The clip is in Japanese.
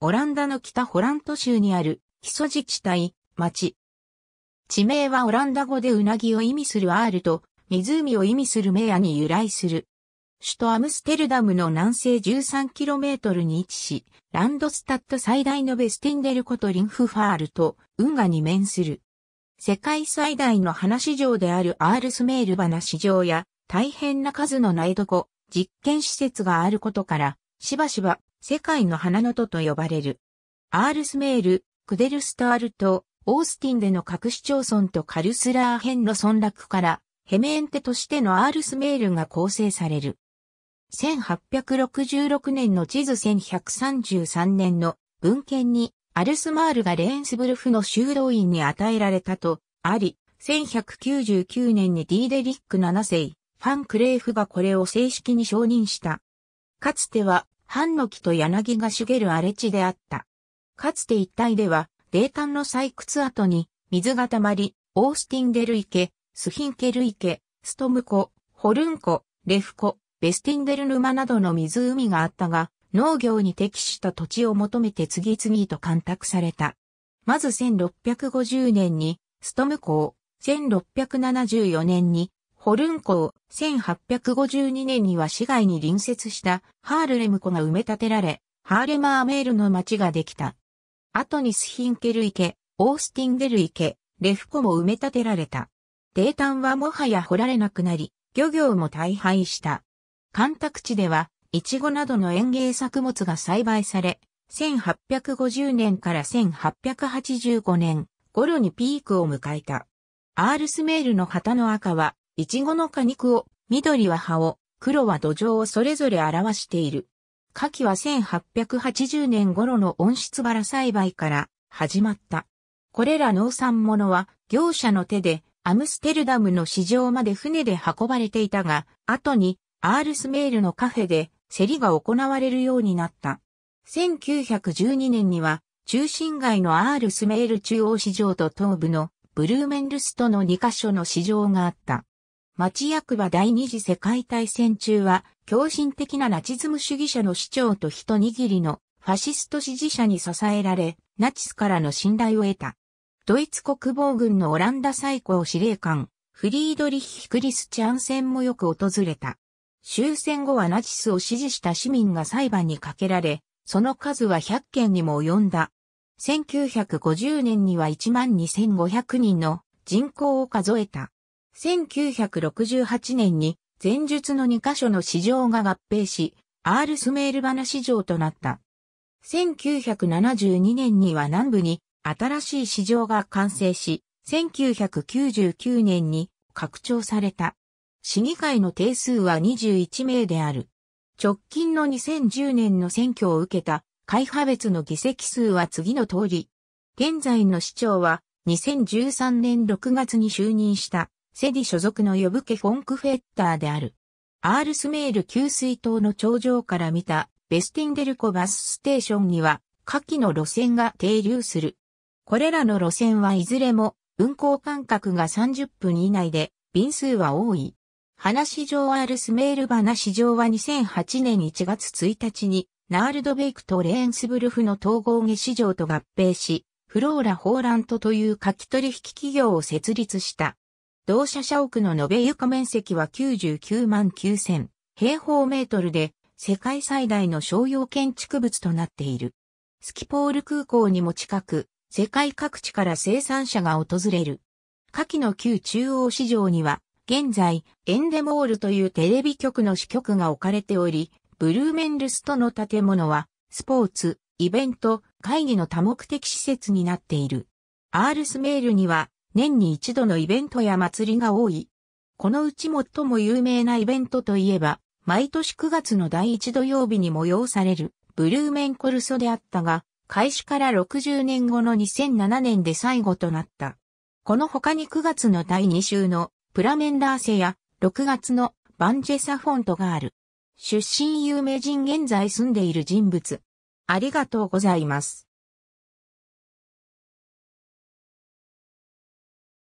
オランダの北ホラント州にある基礎自治体、町。地名はオランダ語でうなぎを意味するアールと湖を意味するメアに由来する。首都アムステルダムの南西 13km に位置し、ランドスタッド最大のベスティンデルことリンフファールと運河に面する。世界最大の花市場であるアールスメール花市場や大変な数の苗床、実験施設があることから、しばしば世界の花の戸と呼ばれる。アールスメール、クデルスタールト、オースティンでの各市町村とカルスラー辺の村落から、ヘメエンテとしてのアールスメールが構成される。1866年の地図1133年の文献に、アルスマールがレーンスブルフの修道院に与えられたと、あり、1199年にディーデリック7世、ファンクレーフがこれを正式に承認した。かつては、半の木と柳が茂る荒れ地であった。かつて一帯では、泥炭の採掘跡に、水が溜まり、オースティンデル池、スヒンケル池、ストム湖、ホルン湖、レフ湖、ベスティンデル沼などの湖があったが、農業に適した土地を求めて次々と干拓された。まず1650年に、ストム湖を、1674年にホルン港、1852年には市街に隣接したハールレム湖が埋め立てられ、ハーレマーメールの町ができた。後にスヒンケル池、オースティンゲル池、レフ湖も埋め立てられた。泥炭はもはや掘られなくなり、漁業も大敗した。干拓地では、イチゴなどの園芸作物が栽培され、1850年から1885年頃にピークを迎えた。アールスメールの旗の赤は、いちごの果肉を、緑は葉を、黒は土壌をそれぞれ表している。夏季は1880年頃の温室バラ栽培から始まった。これら農産物は業者の手でアムステルダムの市場まで船で運ばれていたが、後にアールスメールのカフェで競りが行われるようになった。1912年には中心街のアールスメール中央市場と東部のブルーメンルストの2カ所の市場があった。町役場第二次世界大戦中は、狂信的なナチズム主義者の市長と一握りのファシスト支持者に支えられ、ナチスからの信頼を得た。ドイツ国防軍のオランダ最高司令官、フリードリッヒ・クリスチャンセンもよく訪れた。終戦後はナチスを支持した市民が裁判にかけられ、その数は100件にも及んだ。1950年には12,500人の人口を数えた。1968年に前述の2カ所の市場が合併し、アールスメールバナ市場となった。1972年には南部に新しい市場が完成し、1999年に拡張された。市議会の定数は21名である。直近の2010年の選挙を受けた会派別の議席数は次の通り。現在の市長は2013年6月に就任したセディ所属のヨブケ・フォンクフェッターである。アールスメール給水塔の頂上から見たベスティンデルコバスステーションには下記の路線が停留する。これらの路線はいずれも運行間隔が30分以内で便数は多い。話上アールスメール話市場は2008年1月1日にナールドベイクとレーンスブルフの統合下市場と合併し、フローラ・ホーラントという書き取引企業を設立した。同社社屋の延べ床面積は99万9000平方メートルで、世界最大の商用建築物となっている。スキポール空港にも近く、世界各地から生産者が訪れる。夏季の旧中央市場には、現在、エンデモールというテレビ局の支局が置かれており、ブルーメンルストの建物は、スポーツ、イベント、会議の多目的施設になっている。アールスメールには、年に一度のイベントや祭りが多い。このうち最も有名なイベントといえば、毎年9月の第1土曜日に催される、ブルーメンコルソであったが、開始から60年後の2007年で最後となった。この他に9月の第2週のプラメンダーセや6月のバンジェサフォントがある。出身有名人現在住んでいる人物。ありがとうございます。